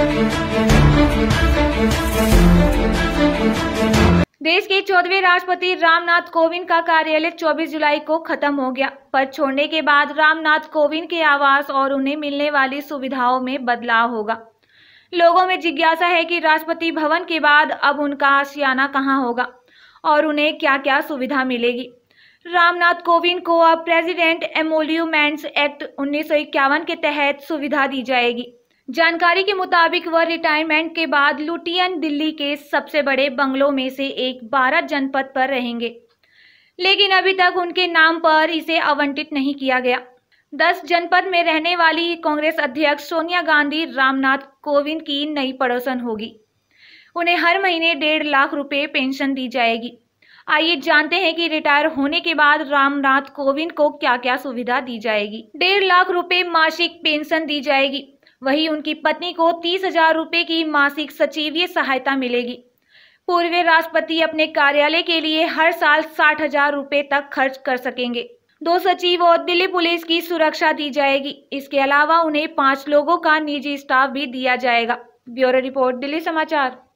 देश के चौदहवें राष्ट्रपति रामनाथ कोविंद का कार्यालय 24 जुलाई को खत्म हो गया पद छोड़ने के बाद रामनाथ कोविंद के आवास और उन्हें मिलने वाली सुविधाओं में बदलाव होगा लोगों में जिज्ञासा है कि राष्ट्रपति भवन के बाद अब उनका आशियाना कहाँ होगा और उन्हें क्या क्या सुविधा मिलेगी रामनाथ कोविंद को अब प्रेजिडेंट एमोल्यूमेंट्स एक्ट उन्नीस के तहत सुविधा दी जाएगी जानकारी के मुताबिक वह रिटायरमेंट के बाद लुटियन दिल्ली के सबसे बड़े बंगलों में से एक बारह जनपद पर रहेंगे लेकिन अभी तक उनके नाम पर इसे आवंटित नहीं किया गया दस जनपद में रहने वाली कांग्रेस अध्यक्ष सोनिया गांधी रामनाथ कोविंद की नई पड़ोसन होगी उन्हें हर महीने डेढ़ लाख रुपए पेंशन दी जाएगी आइए जानते हैं कि रिटायर होने के बाद रामनाथ कोविंद को क्या क्या सुविधा दी जाएगी डेढ़ लाख रुपए मासिक पेंशन दी जाएगी वही उनकी पत्नी को तीस हजार रूपए की मासिक सचिवीय सहायता मिलेगी पूर्व राष्ट्रपति अपने कार्यालय के लिए हर साल साठ हजार रूपए तक खर्च कर सकेंगे दो सचिव और दिल्ली पुलिस की सुरक्षा दी जाएगी इसके अलावा उन्हें पांच लोगों का निजी स्टाफ भी दिया जाएगा ब्यूरो रिपोर्ट दिल्ली समाचार